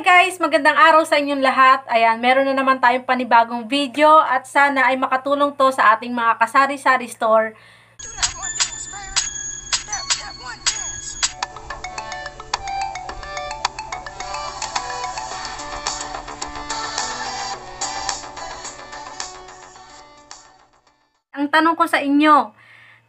guys! Magandang araw sa inyong lahat. Ayan, meron na naman tayong panibagong video at sana ay makatulong to sa ating mga kasari-sari store. Ang tanong ko sa inyo,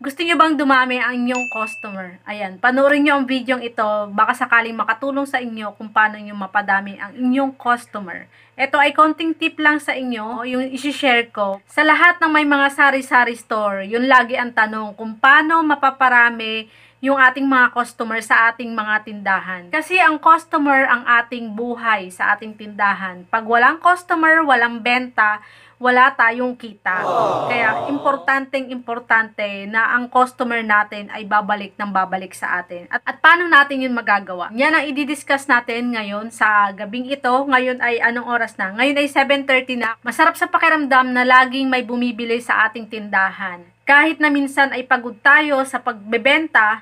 gusto nyo bang dumami ang inyong customer? Ayan, panoorin nyo ang video ito, baka sakaling makatulong sa inyo kung paano nyo mapadami ang inyong customer. Ito ay konting tip lang sa inyo, yung isi-share ko. Sa lahat ng may mga sari-sari store, yun lagi ang tanong kung paano mapaparami yung ating mga customer sa ating mga tindahan. Kasi ang customer ang ating buhay sa ating tindahan. Pag walang customer, walang benta, wala tayong kita. Kaya importanteng importante na ang customer natin ay babalik ng babalik sa atin. At, at paano natin yun magagawa? Yan ang i-discuss natin ngayon sa gabing ito. Ngayon ay anong oras na? Ngayon ay 7.30 na. Masarap sa pakiramdam na laging may bumibili sa ating tindahan. Kahit na minsan ay pagod tayo sa pagbebenta,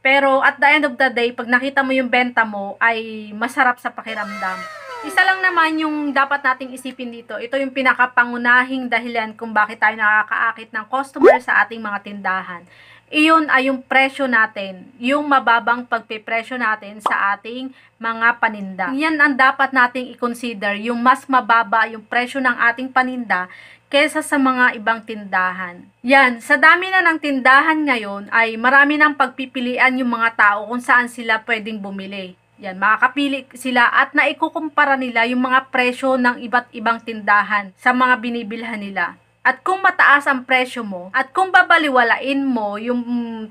pero at the end of the day, pag nakita mo yung benta mo, ay masarap sa pakiramdam. Isa lang naman yung dapat nating isipin dito. Ito yung pinakapangunahing dahilan kung bakit tayo nakakaakit ng customer sa ating mga tindahan iyon ay yung presyo natin, yung mababang pagpipresyo natin sa ating mga paninda. Yan ang dapat nating i-consider, yung mas mababa yung presyo ng ating paninda kesa sa mga ibang tindahan. Yan, sa dami na ng tindahan ngayon ay marami ng pagpipilian yung mga tao kung saan sila pwedeng bumili. Yan, makakapili sila at naikukumpara nila yung mga presyo ng iba't ibang tindahan sa mga binibilhan nila. At kung mataas ang presyo mo, at kung babaliwalain mo yung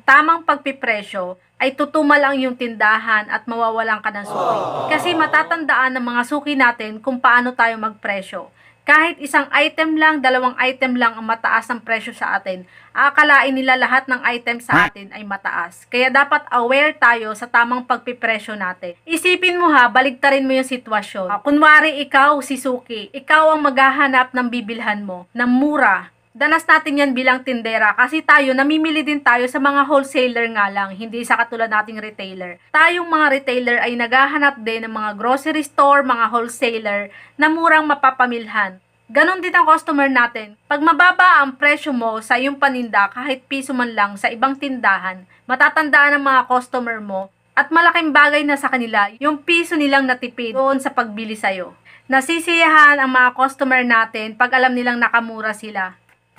tamang pagpipresyo, ay tutuma lang yung tindahan at mawawalan ka ng suki. Oh. Kasi matatandaan ng mga suki natin kung paano tayo magpresyo. Kahit isang item lang, dalawang item lang ang mataas ang presyo sa atin. Aakalain nila lahat ng item sa atin ay mataas. Kaya dapat aware tayo sa tamang pagpipresyo natin. Isipin mo ha, baligtarin mo yung sitwasyon. Ah, kunwari ikaw, si Suki, ikaw ang maghahanap ng bibilhan mo, ng mura, danas natin yan bilang tindera kasi tayo namimili din tayo sa mga wholesaler nga lang, hindi sa katulad nating retailer. Tayong mga retailer ay naghahanap din ng mga grocery store, mga wholesaler na murang mapapamilhan. Ganon din ang customer natin. Pag mababa ang presyo mo sa iyong paninda kahit piso man lang sa ibang tindahan, matatandaan ng mga customer mo at malaking bagay na sa kanila yung piso nilang natipid doon sa pagbili sa'yo. Nasisiyahan ang mga customer natin pag alam nilang nakamura sila.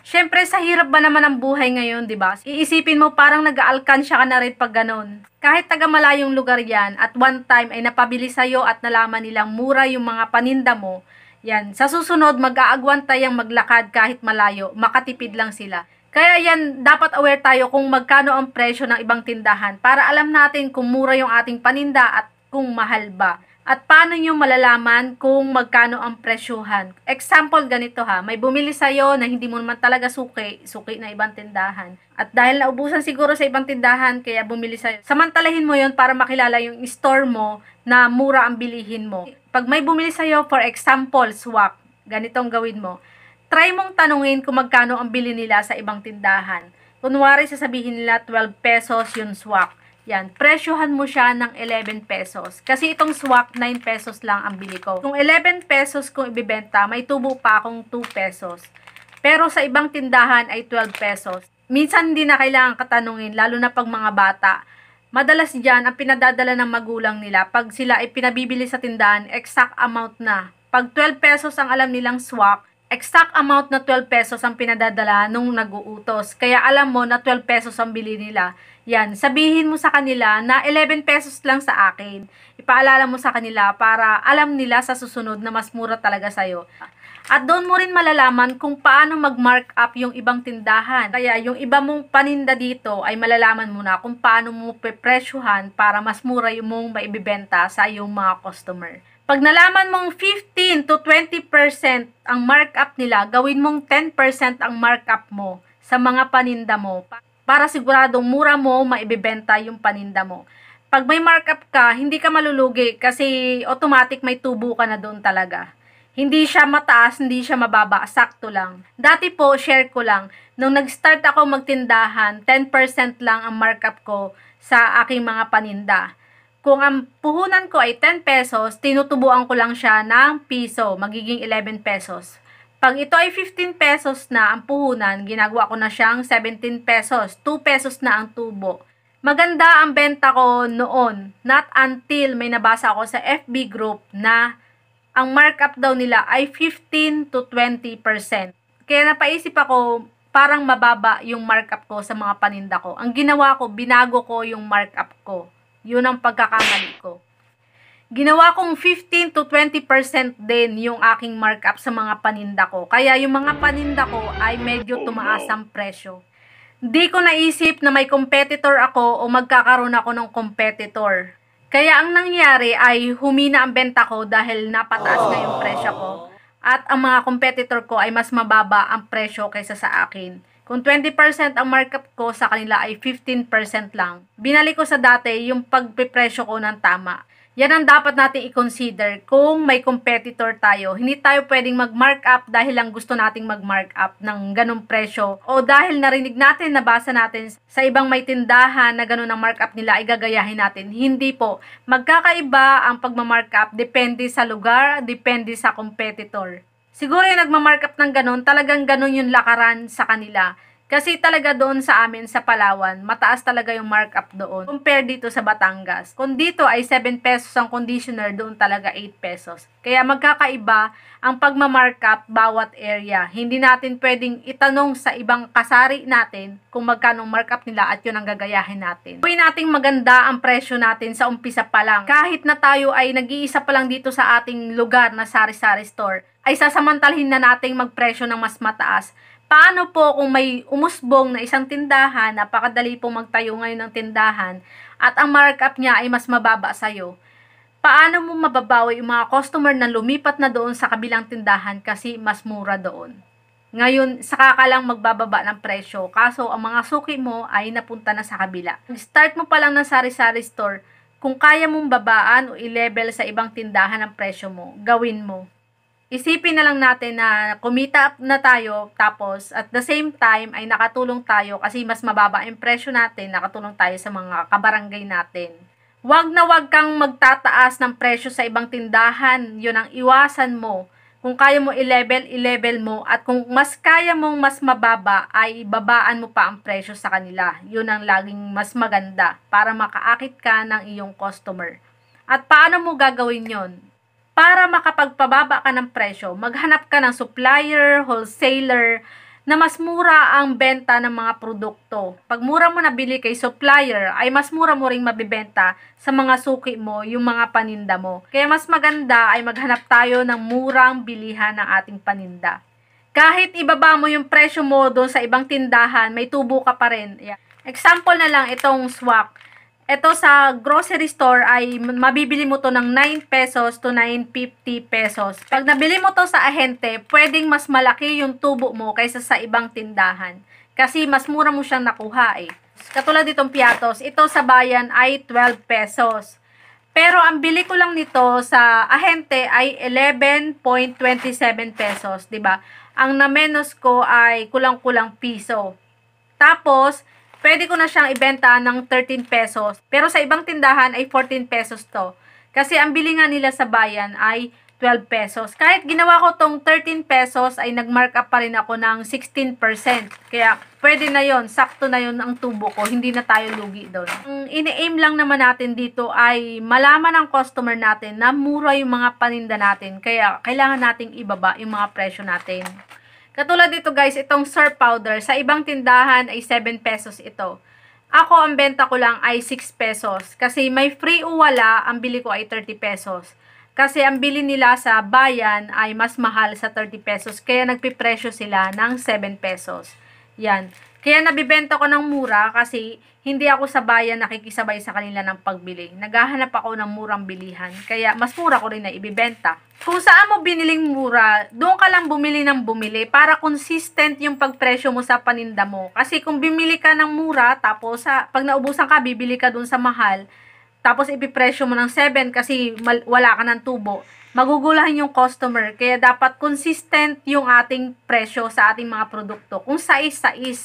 Siyempre, sa hirap ba naman ang buhay ngayon, di ba? Iisipin mo parang nag siya ka na rin pag ganun. Kahit taga malayong lugar yan, at one time ay napabili sa'yo at nalaman nilang mura yung mga paninda mo, yan, sa susunod, mag-aagwan tayong maglakad kahit malayo, makatipid lang sila. Kaya yan, dapat aware tayo kung magkano ang presyo ng ibang tindahan para alam natin kung mura yung ating paninda at kung mahal ba. At paano nyo malalaman kung magkano ang presyuhan? Example ganito ha, may bumili sa'yo na hindi mo naman talaga suki, suki na ibang tindahan. At dahil naubusan siguro sa ibang tindahan, kaya bumili sa'yo. Samantalahin mo yon para makilala yung store mo na mura ang bilihin mo. Pag may bumili sa'yo, for example, swak, ganitong gawin mo. Try mong tanungin kung magkano ang bili nila sa ibang tindahan. Kunwari, sasabihin nila 12 pesos yung swak yan, presyohan mo siya ng 11 pesos. Kasi itong swak, 9 pesos lang ang bili ko. Kung 11 pesos kung ibibenta, may tubo pa akong 2 pesos. Pero sa ibang tindahan ay 12 pesos. Minsan hindi na kailangan katanungin, lalo na pag mga bata. Madalas dyan, ang pinadadala ng magulang nila, pag sila ay pinabibili sa tindahan, exact amount na. Pag 12 pesos ang alam nilang swak, exact amount na 12 pesos ang pinadadala nung naguutos. Kaya alam mo na 12 pesos ang bili nila. Yan, sabihin mo sa kanila na 11 pesos lang sa akin. Ipaalala mo sa kanila para alam nila sa susunod na mas mura talaga sa'yo. At doon mo rin malalaman kung paano mag-mark up yung ibang tindahan. Kaya yung iba mong paninda dito ay malalaman mo na kung paano mo pepresyuhan para mas mura yung mong maibibenta sa iyong mga customer. Pag nalaman mong 15 to 20% ang markup nila, gawin mong 10% ang markup mo sa mga paninda mo para siguradong mura mo maibebenta yung paninda mo. Pag may markup ka, hindi ka malulugi kasi automatic may tubo ka na doon talaga. Hindi siya mataas, hindi siya mababa, sakto lang. Dati po, share ko lang, nung nag-start ako magtindahan, 10% lang ang markup ko sa aking mga paninda. Kung ang puhunan ko ay 10 pesos, tinutubuan ko lang siya ng piso, magiging 11 pesos. Pag ito ay 15 pesos na ang puhunan, ginagawa ko na siyang 17 pesos. 2 pesos na ang tubo. Maganda ang benta ko noon, not until may nabasa ako sa FB group na ang markup daw nila ay 15 to 20%. Kaya napaisip ako, parang mababa yung markup ko sa mga paninda ko. Ang ginawa ko, binago ko yung markup ko. Yun ang pagkakamali ko. Ginawa kong 15 to 20% din yung aking markup sa mga paninda ko. Kaya yung mga paninda ko ay medyo oh, tumaas ang presyo. Di ko naisip na may competitor ako o magkakaroon ako ng competitor. Kaya ang nangyari ay humina ang benta ko dahil napataas na yung presyo ko. At ang mga competitor ko ay mas mababa ang presyo kaysa sa akin. Kung 20% ang markup ko sa kanila ay 15% lang. Binalik ko sa dati yung pagpipresyo ko ng tama. Yan ang dapat natin i-consider kung may competitor tayo. Hindi tayo pwedeng mag-markup dahil lang gusto nating mag-markup ng ganong presyo o dahil narinig natin, nabasa natin sa ibang may tindahan na ganun ang markup nila ay gagayahin natin. Hindi po. Magkakaiba ang pagmamarkup depende sa lugar, depende sa competitor. Siguro yung nagmamarkup ng ganun, talagang ganun yung lakaran sa kanila. Kasi talaga doon sa amin sa Palawan, mataas talaga yung markup doon compare dito sa Batangas. Kung dito ay 7 pesos ang conditioner, doon talaga 8 pesos. Kaya magkakaiba ang pagmamarkup bawat area. Hindi natin pwedeng itanong sa ibang kasari natin kung magkano markup nila at yun ang gagayahin natin. Gawin nating maganda ang presyo natin sa umpisa pa lang. Kahit na tayo ay nag-iisa pa lang dito sa ating lugar na sari-sari store, ay sasamantalhin na nating magpresyo ng mas mataas Paano po kung may umusbong na isang tindahan, napakadali pong magtayo ngayon ng tindahan, at ang markup niya ay mas mababa sa'yo? Paano mo mababawi yung mga customer na lumipat na doon sa kabilang tindahan kasi mas mura doon? Ngayon, saka ka lang magbababa ng presyo. Kaso, ang mga suki mo ay napunta na sa kabila. Start mo pa lang ng sari-sari store. Kung kaya mong babaan o i-level sa ibang tindahan ang presyo mo, gawin mo isipin na lang natin na kumita up na tayo tapos at the same time ay nakatulong tayo kasi mas mababa ang presyo natin, nakatulong tayo sa mga kabarangay natin. Huwag na wag kang magtataas ng presyo sa ibang tindahan, yun ang iwasan mo. Kung kaya mo i-level, i-level mo at kung mas kaya mong mas mababa ay babaan mo pa ang presyo sa kanila. Yun ang laging mas maganda para makaakit ka ng iyong customer. At paano mo gagawin yon? para makapagpababa ka ng presyo, maghanap ka ng supplier, wholesaler, na mas mura ang benta ng mga produkto. Pag mura mo nabili kay supplier, ay mas mura mo ring mabibenta sa mga suki mo, yung mga paninda mo. Kaya mas maganda ay maghanap tayo ng murang bilihan ng ating paninda. Kahit ibaba mo yung presyo mo doon sa ibang tindahan, may tubo ka pa rin. Yeah. Example na lang itong swak. Ito sa grocery store ay mabibili mo to ng 9 pesos to 9.50 pesos. Pag nabili mo to sa ahente, pwedeng mas malaki yung tubo mo kaysa sa ibang tindahan. Kasi mas mura mo siyang nakuha eh. Katulad ditong piatos, ito sa bayan ay 12 pesos. Pero ang bili ko lang nito sa ahente ay 11.27 pesos, 'di ba? Ang na-menos ko ay kulang-kulang piso. Tapos pwede ko na siyang ibenta ng 13 pesos. Pero sa ibang tindahan ay 14 pesos to. Kasi ang bilingan nila sa bayan ay 12 pesos. Kahit ginawa ko tong 13 pesos ay nag-markup pa rin ako ng 16%. Kaya pwede na yon sakto na yon ang tubo ko. Hindi na tayo lugi doon. Ang ini-aim lang naman natin dito ay malaman ng customer natin na mura yung mga paninda natin. Kaya kailangan nating ibaba yung mga presyo natin. Katulad dito guys, itong sur powder, sa ibang tindahan ay 7 pesos ito. Ako, ang benta ko lang ay 6 pesos. Kasi may free o wala, ang bili ko ay 30 pesos. Kasi ang bili nila sa bayan ay mas mahal sa 30 pesos. Kaya nagpipresyo sila ng 7 pesos. Yan. Kaya nabibenta ko ng mura kasi hindi ako sa bayan nakikisabay sa kanila ng pagbili. Naghahanap ako ng murang bilihan. Kaya mas mura ko rin na ibibenta. Kung saan mo biniling mura, doon ka lang bumili ng bumili para consistent yung pagpresyo mo sa paninda mo. Kasi kung bimili ka ng mura, tapos sa, pag naubusan ka, bibili ka doon sa mahal, tapos ipipresyo mo ng 7 kasi mal, wala ka ng tubo, magugulahan yung customer. Kaya dapat consistent yung ating presyo sa ating mga produkto. Kung sa sais is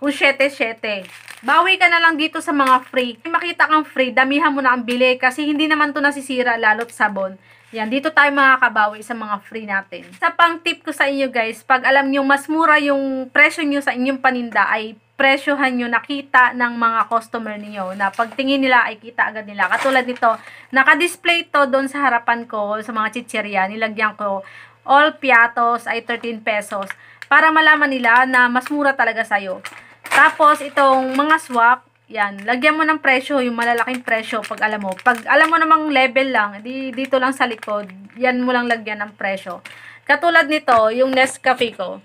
kung 7-7. Bawi ka na lang dito sa mga free. Kung makita kang free, damihan mo na ang bili kasi hindi naman to nasisira lalo't sabon. Yan, dito tayo makakabawi sa mga free natin. Sa pang tip ko sa inyo guys, pag alam nyo mas mura yung presyo nyo sa inyong paninda ay presyohan nyo nakita ng mga customer niyo na pagtingin nila ay kita agad nila. Katulad nito, naka-display to doon sa harapan ko sa mga chichirya. Nilagyan ko all piatos ay 13 pesos para malaman nila na mas mura talaga sa'yo. Tapos, itong mga swak, yan, lagyan mo ng presyo, yung malalaking presyo, pag alam mo. Pag alam mo namang level lang, di, dito lang sa likod, yan mo lang lagyan ng presyo. Katulad nito, yung Nescafe ko.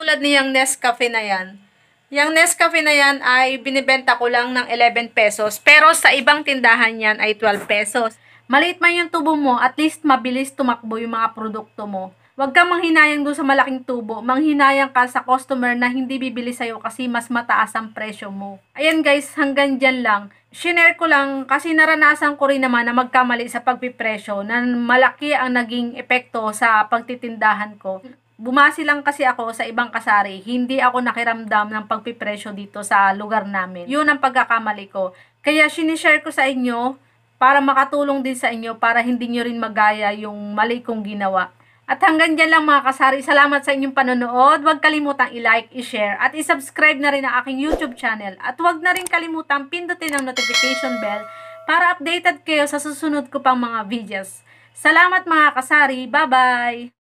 Tulad niyang Nescafe na yan. Yung Nescafe na yan ay binibenta ko lang ng 11 pesos, pero sa ibang tindahan yan ay 12 pesos. Maliit man yung tubo mo, at least mabilis tumakbo yung mga produkto mo. Huwag kang manghinayang doon sa malaking tubo. Manghinayang ka sa customer na hindi bibili sa'yo kasi mas mataas ang presyo mo. Ayan guys, hanggang dyan lang. Shinare ko lang kasi naranasan ko rin naman na magkamali sa pagpipresyo na malaki ang naging epekto sa pagtitindahan ko. Bumasi lang kasi ako sa ibang kasari, hindi ako nakiramdam ng pagpipresyo dito sa lugar namin. Yun ang pagkakamali ko. Kaya sinishare ko sa inyo para makatulong din sa inyo para hindi nyo rin magaya yung mali kong ginawa. At hanggang dyan lang mga kasari, salamat sa inyong panonood. Huwag kalimutang i-like, i-share at i-subscribe na rin ang aking YouTube channel. At huwag na rin kalimutang pindutin ang notification bell para updated kayo sa susunod ko pang mga videos. Salamat mga kasari. Bye-bye!